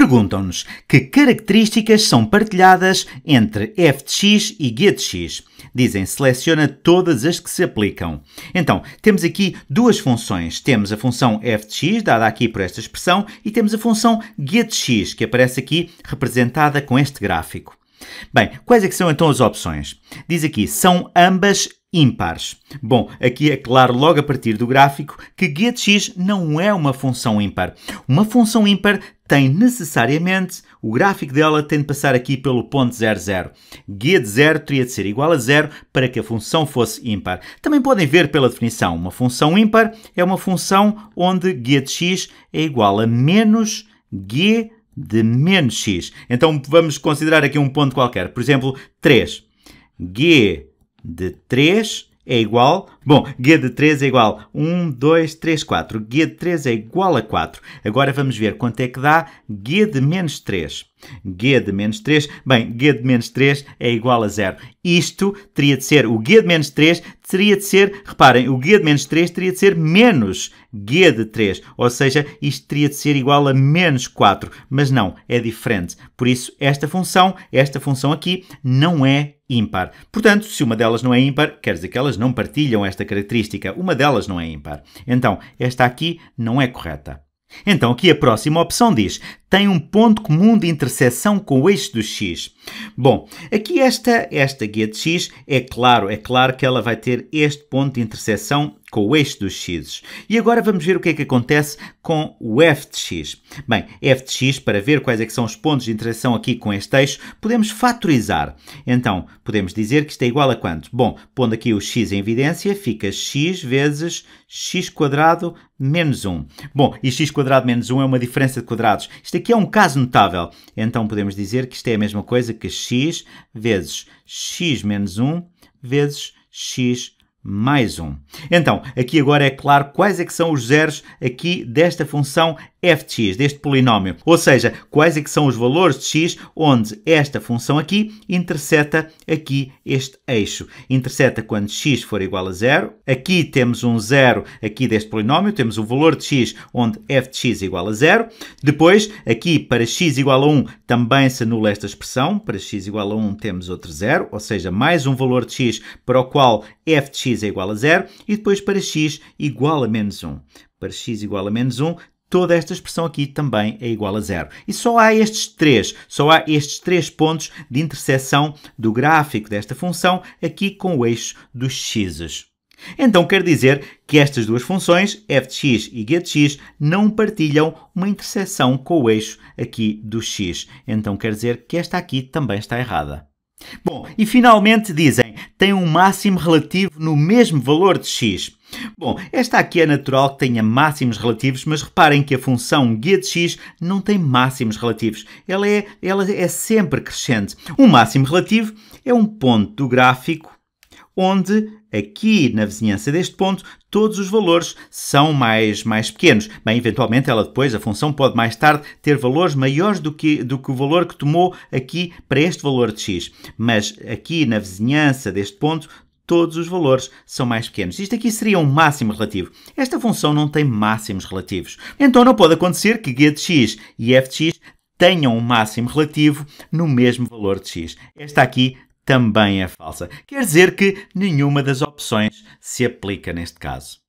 Perguntam-nos que características são partilhadas entre f e GetX. Dizem seleciona todas as que se aplicam. Então, temos aqui duas funções. Temos a função f dada aqui por esta expressão, e temos a função GetX, que aparece aqui representada com este gráfico. Bem, quais é são então as opções? Diz aqui, são ambas ímpares. Bom, aqui é claro logo a partir do gráfico que x não é uma função ímpar. Uma função ímpar tem necessariamente, o gráfico dela tem de passar aqui pelo ponto 0. G de 0 teria de ser igual a 0 para que a função fosse ímpar. Também podem ver pela definição, uma função ímpar é uma função onde g de x é igual a menos g de menos x. Então vamos considerar aqui um ponto qualquer. Por exemplo, 3. g de 3 é igual Bom, G de 3 é, é igual a 1, 2, 3, 4. G de 3 é igual a 4. Agora vamos ver quanto é que dá G de menos 3. G de menos 3, bem, G de menos 3 é igual a 0. Isto teria de ser, o G de menos 3 teria de ser, reparem, o G de menos 3 teria de ser menos G de 3, ou seja, isto teria de ser igual a menos 4, mas não, é diferente. Por isso, esta função, esta função aqui, não é ímpar. Portanto, se uma delas não é ímpar, quer dizer que elas não partilham esta característica. Uma delas não é ímpar. Então, esta aqui não é correta. Então, aqui a próxima opção diz: tem um ponto comum de interseção com o eixo do x. Bom, aqui esta, esta guia de x, é claro, é claro que ela vai ter este ponto de interseção com o eixo dos x. E agora vamos ver o que é que acontece com o f de x. Bem, f de x, para ver quais é são os pontos de interação aqui com este eixo, podemos fatorizar. Então, podemos dizer que isto é igual a quanto? Bom, pondo aqui o x em evidência, fica x vezes x quadrado menos 1. Bom, e x quadrado menos 1 é uma diferença de quadrados. Isto aqui é um caso notável. Então, podemos dizer que isto é a mesma coisa que x vezes x menos 1 vezes x mais um. Então, aqui agora é claro quais é que são os zeros aqui desta função f de x deste polinómio. Ou seja, quais é que são os valores de x onde esta função aqui interseta aqui este eixo. Interseta quando x for igual a zero. Aqui temos um zero aqui deste polinómio, temos o um valor de x onde f de x é igual a zero. Depois, aqui para x igual a 1 também se anula esta expressão. Para x igual a 1 temos outro zero, ou seja, mais um valor de x para o qual f de x é igual a zero. E depois para x igual a menos 1 para x igual a menos 1, toda esta expressão aqui também é igual a zero. E só há estes três, só há estes três pontos de interseção do gráfico desta função aqui com o eixo dos x's. Então quer dizer que estas duas funções, f de x e g de x, não partilham uma interseção com o eixo aqui do x. Então quer dizer que esta aqui também está errada. Bom, e finalmente dizem tem um máximo relativo no mesmo valor de x. Bom, esta aqui é natural que tenha máximos relativos, mas reparem que a função guia de x não tem máximos relativos. Ela é, ela é sempre crescente. Um máximo relativo é um ponto do gráfico onde aqui na vizinhança deste ponto todos os valores são mais, mais pequenos. Bem, eventualmente ela depois, a função pode mais tarde ter valores maiores do que, do que o valor que tomou aqui para este valor de x. Mas aqui na vizinhança deste ponto todos os valores são mais pequenos. Isto aqui seria um máximo relativo. Esta função não tem máximos relativos. Então não pode acontecer que g de x e f de x tenham um máximo relativo no mesmo valor de x. Esta aqui também é falsa. Quer dizer que nenhuma das opções se aplica neste caso.